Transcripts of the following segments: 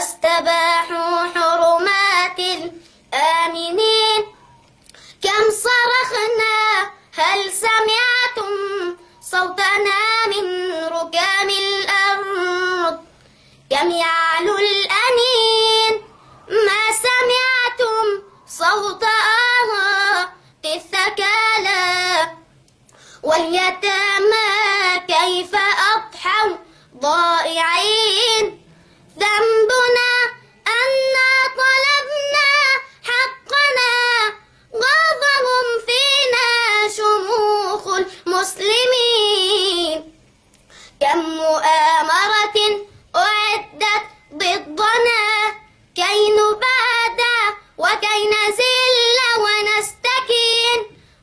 واستباحوا حرمات آمنين كم صرخنا هل سمعتم صوتنا من ركام الأرض كم يعلو الأنين ما سمعتم صوت آه الثكالى واليتامى كيف أضحوا ضائعين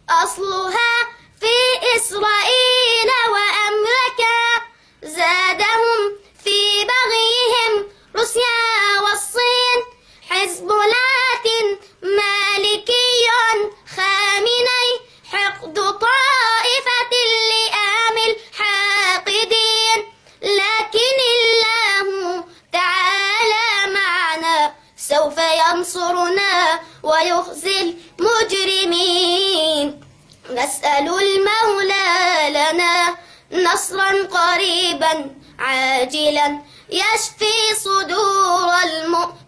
أصلها في إسرائيل وأمريكا زادهم في بغيهم روسيا والصين حزب لكن مالكي خامني حقد طائفة لآم الحاقدين لكن الله تعالى معنا سوف ينصرنا ويخزي المجرمين نسأل المولى لنا نصرا قريبا عاجلا يشفي صدور المؤمنين